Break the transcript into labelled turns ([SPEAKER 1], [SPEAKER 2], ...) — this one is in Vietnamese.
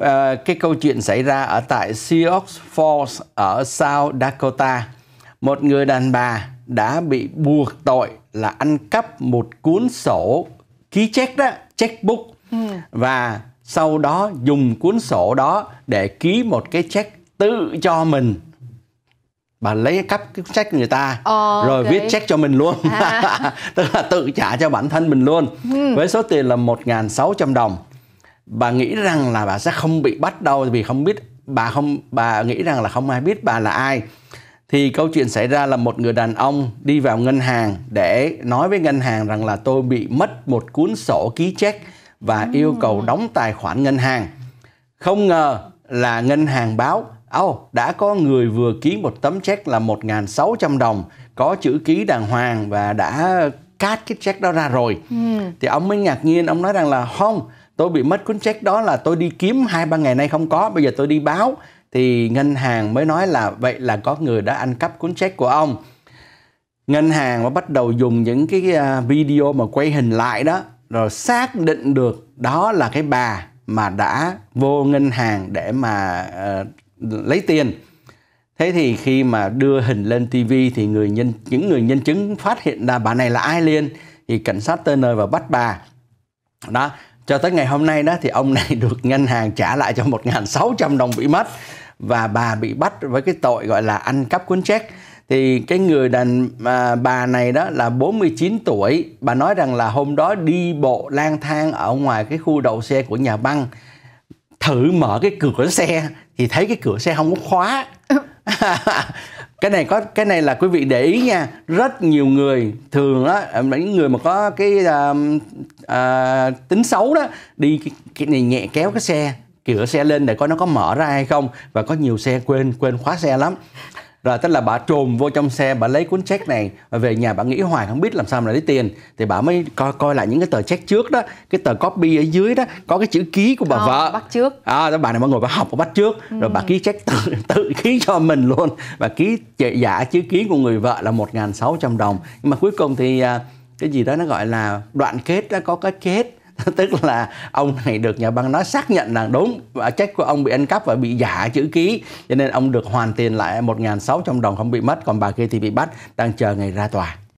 [SPEAKER 1] Ờ, cái câu chuyện xảy ra ở tại Sioux Falls ở South Dakota. Một người đàn bà đã bị buộc tội là ăn cắp một cuốn sổ ký check đó, checkbook ừ. và sau đó dùng cuốn sổ đó để ký một cái check tự cho mình bà lấy cắp cái check người ta oh, rồi okay. viết check cho mình luôn à. tức là tự trả cho bản thân mình luôn ừ. với số tiền là 1.600 đồng bà nghĩ rằng là bà sẽ không bị bắt đâu vì không biết bà không bà nghĩ rằng là không ai biết bà là ai thì câu chuyện xảy ra là một người đàn ông đi vào ngân hàng để nói với ngân hàng rằng là tôi bị mất một cuốn sổ ký check và à. yêu cầu đóng tài khoản ngân hàng không ngờ là ngân hàng báo Oh, đã có người vừa ký một tấm check là 1.600 đồng có chữ ký đàng hoàng và đã cắt cái check đó ra rồi ừ. thì ông mới ngạc nhiên ông nói rằng là không tôi bị mất cuốn check đó là tôi đi kiếm hai ba ngày nay không có bây giờ tôi đi báo thì ngân hàng mới nói là vậy là có người đã ăn cắp cuốn check của ông ngân hàng mới bắt đầu dùng những cái à, video mà quay hình lại đó rồi xác định được đó là cái bà mà đã vô ngân hàng để mà uh, lấy tiền thế thì khi mà đưa hình lên TV thì người nhân những người nhân chứng phát hiện là bà này là ai liên thì cảnh sát tới nơi và bắt bà đó cho tới ngày hôm nay đó thì ông này được ngân hàng trả lại cho 1.600 đồng bị mất và bà bị bắt với cái tội gọi là ăn cắp cuốn check thì cái người đàn à, bà này đó là 49 tuổi bà nói rằng là hôm đó đi bộ lang thang ở ngoài cái khu đậu xe của nhà băng thử mở cái cửa xe thì thấy cái cửa xe không có khóa cái này có cái này là quý vị để ý nha rất nhiều người thường á à, những người mà có cái uh, uh, tính xấu đó đi cái, cái này nhẹ kéo cái xe cửa xe lên để coi nó có mở ra hay không và có nhiều xe quên quên khóa xe lắm rồi tức là bà trồm vô trong xe bà lấy cuốn check này và về nhà bà nghĩ hoài không biết làm sao mà lấy tiền thì bà mới coi coi lại những cái tờ check trước đó cái tờ copy ở dưới đó có cái chữ ký của bà à, vợ bắt trước à đó bà này mà ngồi bà học bà bắt trước ừ. rồi bà ừ. ký check tự, tự ký cho mình luôn và ký giả dạ, chữ ký của người vợ là 1.600 đồng nhưng mà cuối cùng thì à, cái gì đó nó gọi là đoạn kết đã có cái chết tức là ông này được nhà băng nói xác nhận là đúng và check của ông bị ăn cắp và bị giả chữ ký cho nên ông được hoàn tiền lại 1.600 đồng không bị mất còn bà kia thì bị bắt đang chờ ngày ra tòa